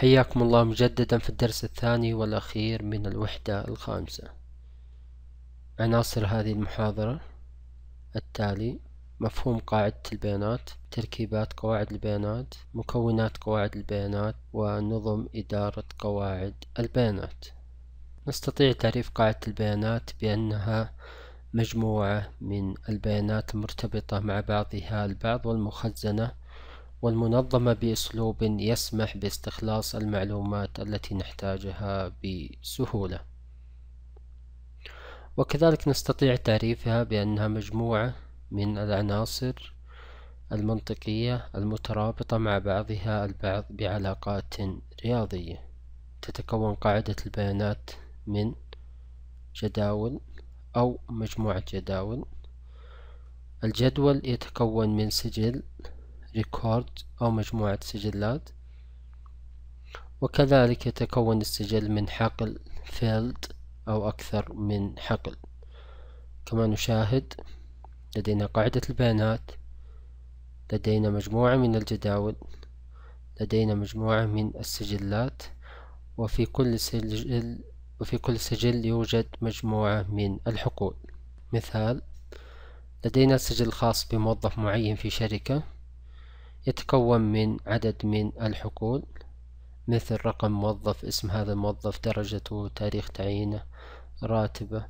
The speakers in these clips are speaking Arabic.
حياكم الله مجددا في الدرس الثاني والأخير من الوحدة الخامسة عناصر هذه المحاضرة التالي مفهوم قاعدة البيانات تركيبات قواعد البيانات مكونات قواعد البيانات ونظم إدارة قواعد البيانات نستطيع تعريف قاعدة البيانات بأنها مجموعة من البيانات المرتبطة مع بعضها البعض والمخزنة والمنظمة بأسلوب يسمح باستخلاص المعلومات التي نحتاجها بسهولة وكذلك نستطيع تعريفها بأنها مجموعة من العناصر المنطقية المترابطة مع بعضها البعض بعلاقات رياضية تتكون قاعدة البيانات من جداول أو مجموعة جداول الجدول يتكون من سجل ريكورد أو مجموعة سجلات وكذلك يتكون السجل من حقل فيلد أو أكثر من حقل كما نشاهد لدينا قاعدة البيانات لدينا مجموعة من الجداول لدينا مجموعة من السجلات وفي كل سجل وفي كل سجل يوجد مجموعة من الحقول مثال لدينا سجل خاص بموظف معين في شركة يتكون من عدد من الحقول مثل رقم موظف اسم هذا الموظف درجته تاريخ تعيينه راتبه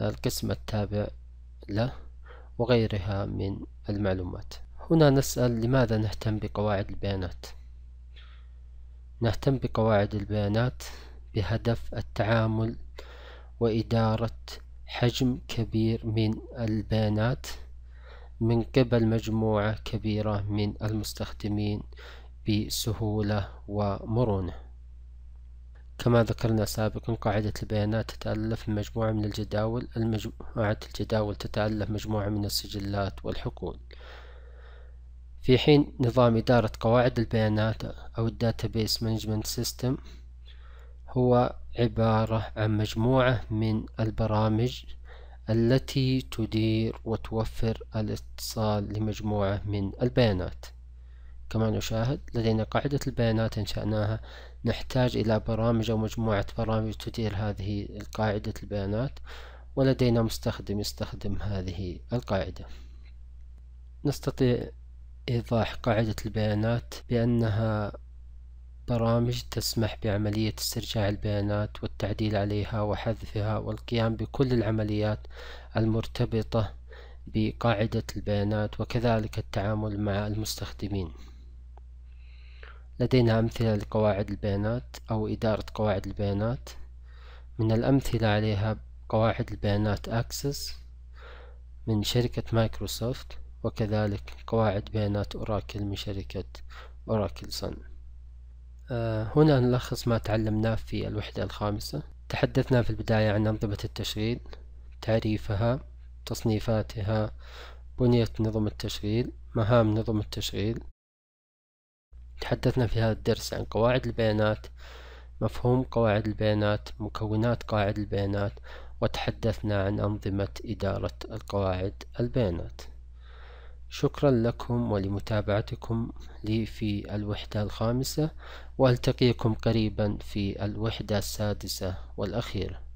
القسم التابع له وغيرها من المعلومات هنا نسأل لماذا نهتم بقواعد البيانات نهتم بقواعد البيانات بهدف التعامل وإدارة حجم كبير من البيانات من قبل مجموعة كبيرة من المستخدمين بسهولة ومرونة كما ذكرنا سابقا قاعدة البيانات تتألف من مجموعة من الجداول مجموعة الجداول تتألف مجموعة من السجلات والحقول في حين نظام إدارة قواعد البيانات أو Database Management System هو عبارة عن مجموعة من البرامج التي تدير وتوفر الاتصال لمجموعة من البيانات كما نشاهد لدينا قاعدة البيانات أنشأناها نحتاج إلى برامج أو مجموعة برامج تدير هذه قاعدة البيانات ولدينا مستخدم يستخدم هذه القاعدة نستطيع إيضاح قاعدة البيانات بأنها برامج تسمح بعملية استرجاع البيانات والتعديل عليها وحذفها والقيام بكل العمليات المرتبطة بقاعدة البيانات وكذلك التعامل مع المستخدمين لدينا أمثلة لقواعد البيانات أو إدارة قواعد البيانات من الأمثلة عليها قواعد البيانات أكسس من شركة مايكروسوفت وكذلك قواعد بيانات أوراكل من شركة أوراكل صن آه، هنا نلخص ما تعلمناه في الوحدة الخامسة تحدثنا في البداية عن أنظمة التشغيل تعريفها تصنيفاتها بنية نظم التشغيل مهام نظم التشغيل تحدثنا في هذا الدرس عن قواعد البيانات مفهوم قواعد البيانات مكونات قواعد البيانات وتحدثنا عن أنظمة إدارة القواعد البيانات شكرا لكم ولمتابعتكم لي في الوحدة الخامسة وألتقيكم قريبا في الوحدة السادسة والأخيرة